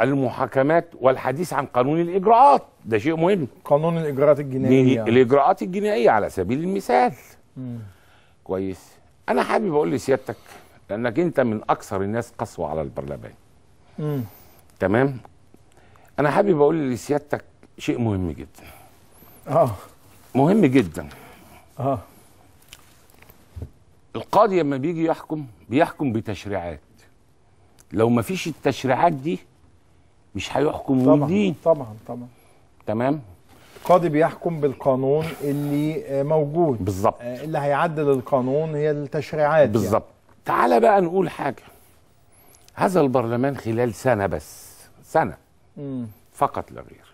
المحاكمات والحديث عن قانون الاجراءات ده شيء مهم قانون الاجراءات الجنائيه يعني. الاجراءات الجنائيه على سبيل المثال مم. كويس انا حابب اقول لسيادتك لانك انت من اكثر الناس قسوه على البرلمان مم. تمام انا حابب اقول لسيادتك شيء مهم جدا اه مهم جدا اه القاضي لما بيجي يحكم بيحكم بتشريعات لو ما فيش التشريعات دي مش هيحكم طبعا الدين طبعا طبعا تمام القاضي بيحكم بالقانون اللي آه، موجود بالظبط آه، اللي هيعدل القانون هي التشريعات يعني. بالظبط يعني. تعالى بقى نقول حاجه هذا البرلمان خلال سنه بس سنه مم. فقط لا غير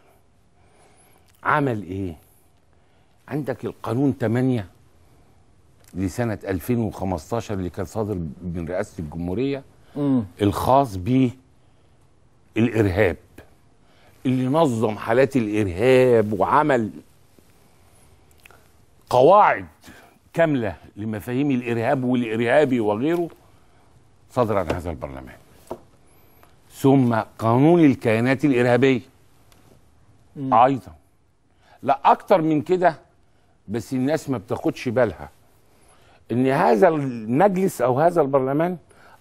عمل ايه عندك القانون 8 لسنه 2015 اللي كان صادر من رئاسه الجمهوريه مم. الخاص بيه الارهاب اللي نظم حالات الارهاب وعمل قواعد كامله لمفاهيم الارهاب والارهابي وغيره صدر عن هذا البرلمان ثم قانون الكيانات الارهابيه م. ايضا لا اكتر من كده بس الناس ما بتاخدش بالها ان هذا المجلس او هذا البرلمان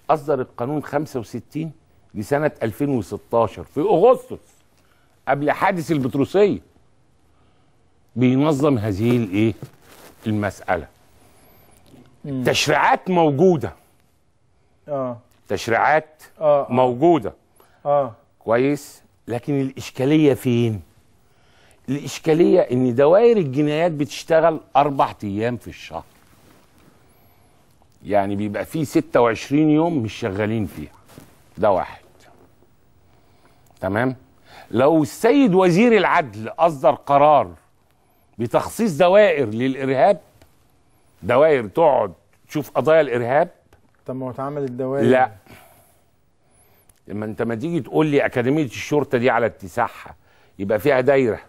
اصدر القانون 65 لسنه 2016 في اغسطس قبل حادث البتروسيه بينظم هذه الايه المساله مم. تشريعات موجوده اه تشريعات آه. آه. موجوده اه كويس لكن الاشكاليه فين الاشكاليه ان دوائر الجنايات بتشتغل اربع ايام في الشهر يعني بيبقى فيه 26 يوم مش شغالين فيها ده واحد تمام لو السيد وزير العدل اصدر قرار بتخصيص دوائر للارهاب دوائر تقعد تشوف قضايا الارهاب طب ما هو اتعمل الدوائر لا لما انت ما تيجي تقول لي اكاديميه الشرطه دي على اتساعها يبقى فيها دايره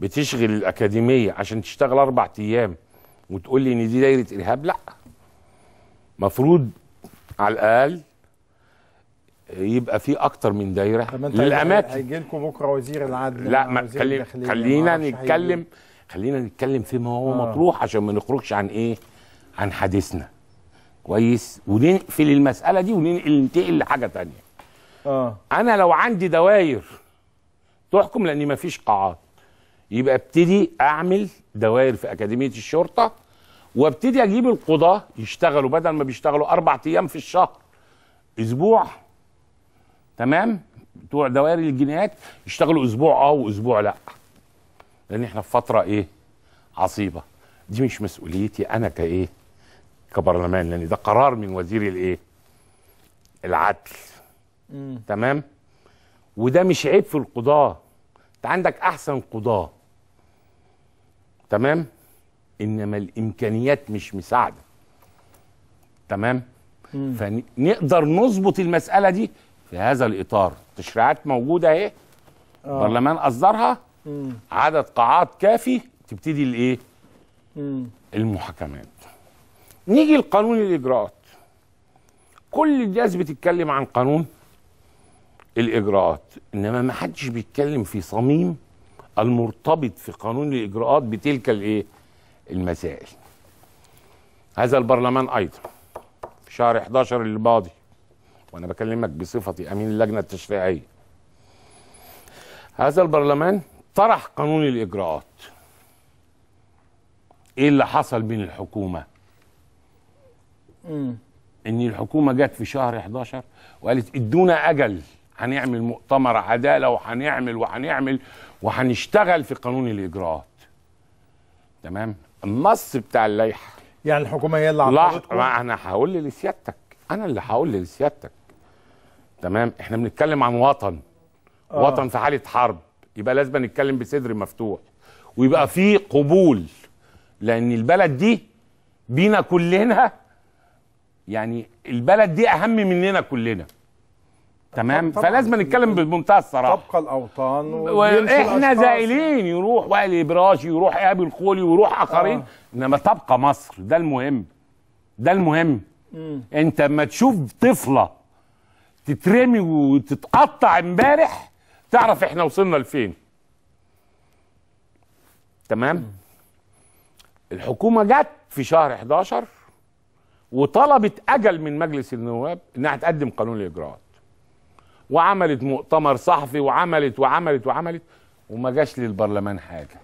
بتشغل الاكاديميه عشان تشتغل اربع ايام وتقول لي ان دي دايره ارهاب لا مفروض على الاقل يبقى في اكتر من دايره للاماكن هيجي لكم بكره وزير العدل لا ما خلي خلينا نتكلم خلينا نتكلم فيما هو آه. مطروح عشان ما نخرجش عن ايه عن حديثنا كويس ونقفل المساله دي وننتقل لحاجه ثانيه اه انا لو عندي دواير تحكم لان فيش قاعات يبقى ابتدي اعمل دواير في اكاديميه الشرطه وابتدي اجيب القضاه يشتغلوا بدل ما بيشتغلوا اربع ايام في الشهر اسبوع تمام بتوع دوائر الجنايات يشتغلوا اسبوع اه واسبوع لا لان احنا في فتره ايه عصيبه دي مش مسؤوليتي انا كايه كبرلمان لان ده قرار من وزير الايه العدل مم. تمام وده مش عيب في القضاه انت عندك احسن قضاه تمام انما الامكانيات مش مساعده تمام فنقدر نظبط المساله دي في هذا الاطار تشريعات موجوده اهي البرلمان آه. اصدرها عدد قاعات كافي تبتدي الايه المحاكمات نيجي لقانون الاجراءات كل الناس بتتكلم عن قانون الاجراءات انما ما حدش بيتكلم في صميم المرتبط في قانون الاجراءات بتلك الايه المسائل هذا البرلمان ايضا في شهر 11 اللي ماضي وانا بكلمك بصفتي امين اللجنه التشريعيه هذا البرلمان طرح قانون الاجراءات ايه اللي حصل بين الحكومه مم. ان الحكومه جت في شهر 11 وقالت ادونا اجل هنعمل مؤتمر عداله وهنعمل وهنعمل وهنشتغل في قانون الاجراءات تمام النص بتاع اللائحه يعني الحكومه هي اللي عطلتكم لا ما انا هقول لسيادتك انا اللي هقول لسيادتك تمام احنا بنتكلم عن وطن آه. وطن في حاله حرب يبقى لازم نتكلم بصدر مفتوح ويبقى في قبول لان البلد دي بينا كلنا يعني البلد دي اهم مننا كلنا تمام طبعا فلازم نتكلم بمنتهى الصراحه تبقى الاوطان واحنا زائلين يروح وائل ابراشي يروح ايهاب الخولي ويروح آه. اخرين آه. انما تبقى مصر ده المهم ده المهم مم. انت اما تشوف طفله تترمي وتتقطع امبارح تعرف احنا وصلنا لفين تمام الحكومه جت في شهر 11 وطلبت اجل من مجلس النواب انها تقدم قانون الاجراءات وعملت مؤتمر صحفي وعملت وعملت وعملت وما جاش للبرلمان حاجه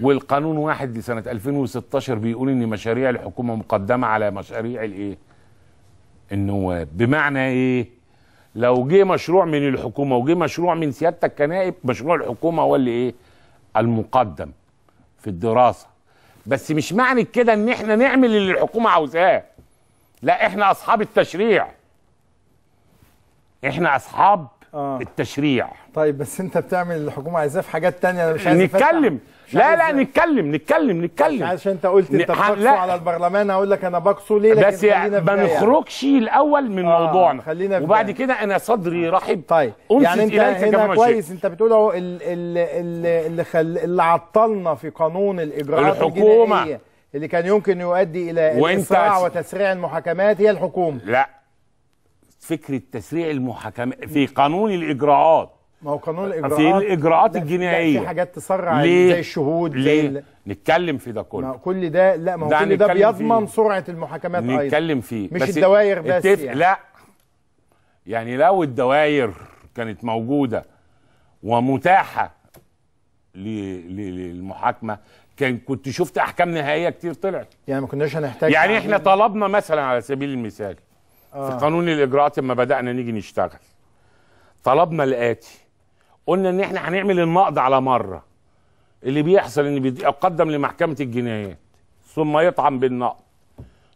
والقانون واحد لسنه 2016 بيقول ان مشاريع الحكومه مقدمه على مشاريع الايه النواب بمعنى ايه لو جه مشروع من الحكومه وجه مشروع من سيادتك كنائب مشروع الحكومه هو اللي ايه المقدم في الدراسه بس مش معنى كده ان احنا نعمل اللي الحكومه عاوزاه لا احنا اصحاب التشريع احنا اصحاب آه. التشريع طيب بس انت بتعمل الحكومه عايزاه في حاجات تانية انا مش عايز نتكلم لا لا نتكلم نتكلم نتكلم عشان انت قلت انت بتقصوا على البرلمان اقول لك انا بقصوا ليه بس خلينا ما نخرجش الاول من آه, آه، موضوعنا خلينا وبعد كده انا صدري آه. رحب طيب يعني انت هنا كويس انت بتقول اهو اللي خل... اللي عطلنا في قانون الاجراءات الحكومه اللي كان يمكن يؤدي الى اسراع وتسريع المحاكمات هي الحكومه لا فكره تسريع المحاكمه في قانون الاجراءات ما هو قانون الاجراءات في الاجراءات الجنائيه في حاجات تسرع زي الشهود ليه؟ زي نتكلم في ده كله ما كل ده لا ما هو ده كل ده بيضمن فيه. سرعه المحاكمات نتكلم ايضا نتكلم فيه مش بس الدواير بس التف... يعني. لا يعني لو الدواير كانت موجوده ومتاحه للمحاكمه كان كنت شفت احكام نهائيه كتير طلعت يعني ما كناش هنحتاج يعني احنا طلبنا مثلا على سبيل المثال آه. في قانون الاجراءات لما بدانا نيجي نشتغل طلبنا الاتي قلنا ان احنا هنعمل النقد على مره اللي بيحصل ان بيقدم لمحكمه الجنايات ثم يطعن بالنقد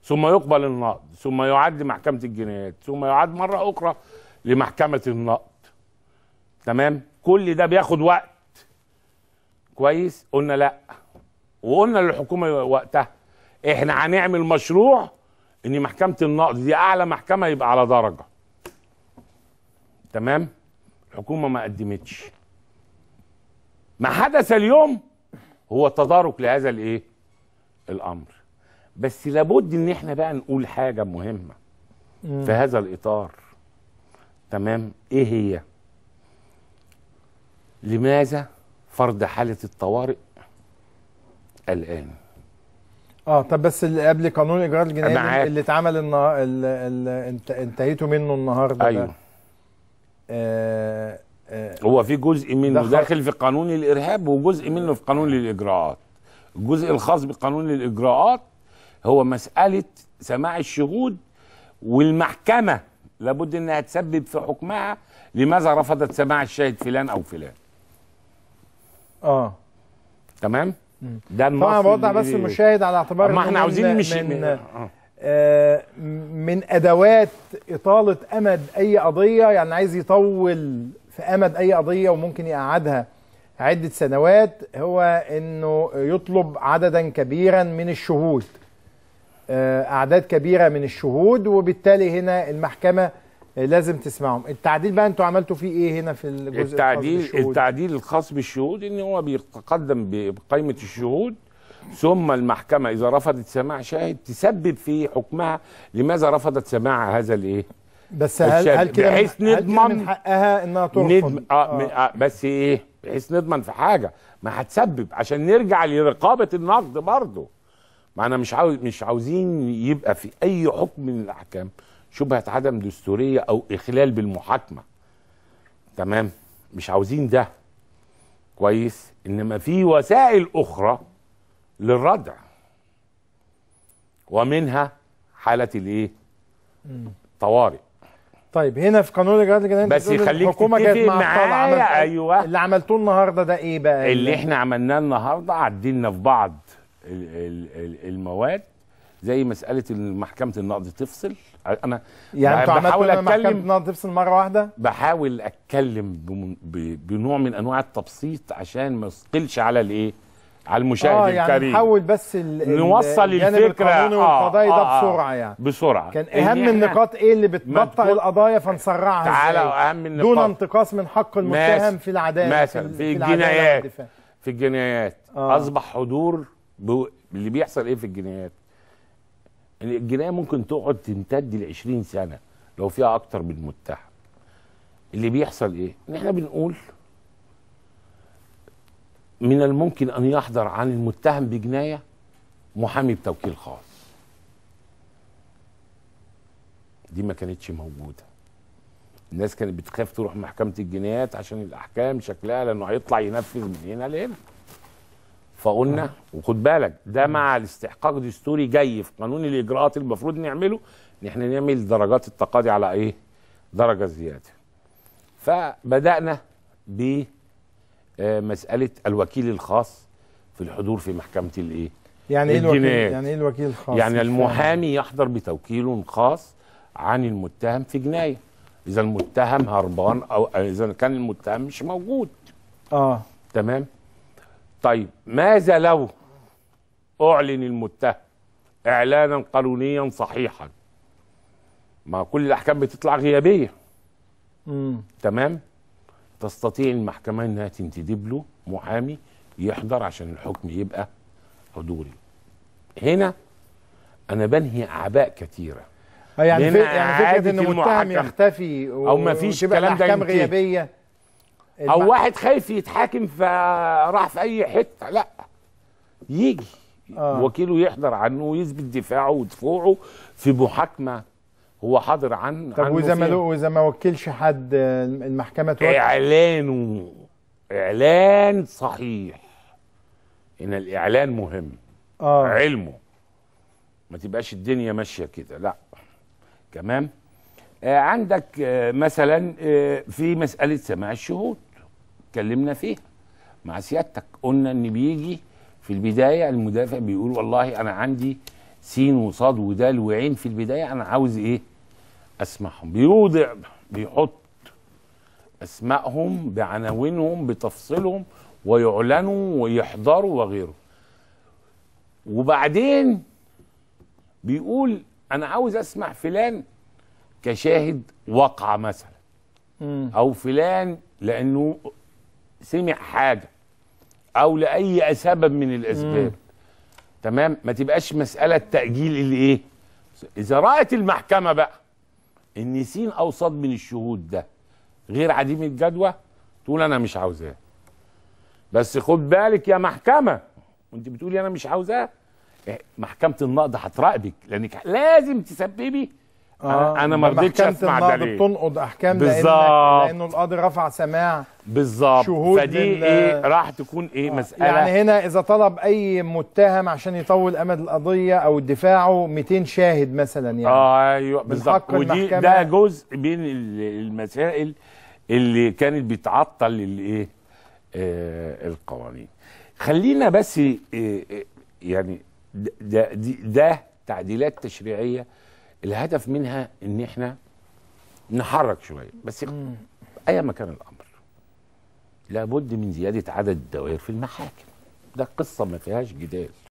ثم يقبل النقد ثم يعد لمحكمه الجنايات ثم يعد مره اخرى لمحكمه النقد تمام كل ده بياخد وقت كويس قلنا لا وقلنا للحكومه وقتها احنا هنعمل مشروع ان محكمه النقض دي اعلى محكمه يبقى على درجه تمام الحكومه ما قدمتش ما حدث اليوم هو تدارك لهذا الايه الامر بس لابد ان احنا بقى نقول حاجه مهمه في هذا الاطار تمام ايه هي لماذا فرض حاله الطوارئ الان اه طب بس اللي قبل قانون الاجراءات الجنائي معاك. اللي اتعمل النهار اللي انتهيتوا منه النهارده ايوه آه آه هو في جزء منه داخل في قانون الارهاب وجزء منه في قانون الاجراءات الجزء الخاص بقانون الاجراءات هو مساله سماع الشهود والمحكمه لابد انها تسبب في حكمها لماذا رفضت سماع الشاهد فلان او فلان اه تمام ده طبعا بوضح بس المشاهد على اعتبار ما احنا عاوزين مش من, من آه. آه من ادوات اطاله امد اي قضيه يعني عايز يطول في امد اي قضيه وممكن يقعدها عده سنوات هو انه يطلب عددا كبيرا من الشهود آه، اعداد كبيره من الشهود وبالتالي هنا المحكمه إيه، لازم تسمعهم التعديل بقى انتوا عملتوا فيه ايه هنا في الجزء التعديل الخاص التعديل الخاص بالشهود ان هو بيتقدم بقائمه الشهود ثم المحكمه اذا رفضت سماع شاهد تسبب في حكمها لماذا رفضت سماع هذا الايه بس هل هل كده بحيث نضمن من حقها انها ترفض ندم آه, آه. آه. بس ايه بحيث نضمن في حاجه ما هتسبب عشان نرجع لرقابه النقد برضه ما انا مش عاوز مش عاوزين يبقى في اي حكم من الاحكام شبهه عدم دستوريه او اخلال بالمحاكمه تمام مش عاوزين ده كويس انما في وسائل اخرى للردع ومنها حاله الايه طوارئ طيب هنا في قانون الاجراءات الجنائيه بس يخليك الحكومه كانت معايا عمل... ايوه اللي عملتوه النهارده ده ايه بقى اللي, اللي احنا عملناه النهارده عدلنا في بعض المواد زي مساله محكمه النقد تفصل انا يعني انتوا بحاول اتكلم النقد تفصل مره واحده بحاول اتكلم بنوع من انواع التبسيط عشان ما يثقلش على الايه على المشاهد آه يعني الكريم نحاول بس الـ نوصل الفكره القانوني آه، والقضايا آه ده آه، بسرعه يعني بسرعه كان اهم النقاط ايه اللي بتبطئ القضايا فنسرعها تعالى اهم النقاط دون انتقاص من حق المتهم في العداله مثلا في, في الجنايات في الجنايات آه. اصبح حضور ب... اللي بيحصل ايه في الجنايات الجنايه ممكن تقعد تمتد ل 20 سنه لو فيها اكتر من متهم اللي بيحصل ايه ان احنا بنقول من الممكن ان يحضر عن المتهم بجنايه محامي بتوكيل خاص دي ما كانتش موجوده الناس كانت بتخاف تروح محكمه الجنايات عشان الاحكام شكلها لانه هيطلع ينفذ من هنا لهنا فقلنا آه. وخد بالك ده مع الاستحقاق دستوري جاي في قانون الاجراءات المفروض نعمله ان احنا نعمل درجات التقاضي على ايه؟ درجه زياده. فبدانا ب آه، مساله الوكيل الخاص في الحضور في محكمه الايه؟ يعني ايه الوكيل يعني ايه الوكيل الخاص؟ يعني المحامي يحضر بتوكيل خاص عن المتهم في جنايه. اذا المتهم هربان او اذا كان المتهم مش موجود. اه تمام؟ طيب ماذا لو أعلن المتهم إعلانا قانونيا صحيحا ما كل الأحكام بتطلع غيابية مم. تمام تستطيع المحكمة إنها تنتدب له محامي يحضر عشان الحكم يبقى حضوري هنا أنا بنهي أعباء كثيرة يعني, يعني فكرة إن المتهم يختفي أو ما فيش الكلام ده غيابية او واحد خايف يتحاكم فراح في اي حته لا يجي آه. وكيله يحضر عنه ويثبت دفاعه ودفوعه في محاكمه هو حاضر عن طب واذا ما واذا ما وكلش حد المحكمه توكل اعلانه اعلان صحيح ان الاعلان مهم آه. علمه ما تبقاش الدنيا ماشيه كده لا تمام آه عندك آه مثلا آه في مساله سماع الشهود اتكلمنا فيها مع سيادتك قلنا ان بيجي في البدايه المدافع بيقول والله انا عندي سين وصاد ودال وعين في البدايه انا عاوز ايه؟ اسمعهم بيوضع بيحط اسمائهم بعناوينهم بتفصيلهم ويعلنوا ويحضروا وغيره وبعدين بيقول انا عاوز اسمع فلان كشاهد وقع مثلا او فلان لانه سمع حاجه او لاي سبب من الاسباب تمام ما تبقاش مساله تاجيل اللي ايه اذا رات المحكمه بقى ان سين او صاد من الشهود ده غير عديم الجدوى تقول انا مش عاوزاه بس خد بالك يا محكمه وانت بتقولي انا مش عاوزاه إيه، محكمه النقض هتراقبك لانك لازم تسببي آه انا ما رضيتش اسمع دليل بتنقض احكام بالظبط لانه القاضي رفع سماع بالظبط فدي ايه راح تكون ايه آه. مساله يعني هنا اذا طلب اي متهم عشان يطول امد القضيه او دفاعه 200 شاهد مثلا يعني اه ايوه بالظبط ودي ده جزء بين المسائل اللي كانت بتعطل الايه آه القوانين خلينا بس آه, آه، يعني ده ده, ده تعديلات تشريعيه الهدف منها ان احنا نحرك شويه بس ايا ما كان الامر لابد من زياده عدد الدوائر في المحاكم ده قصه ما فيهاش جدال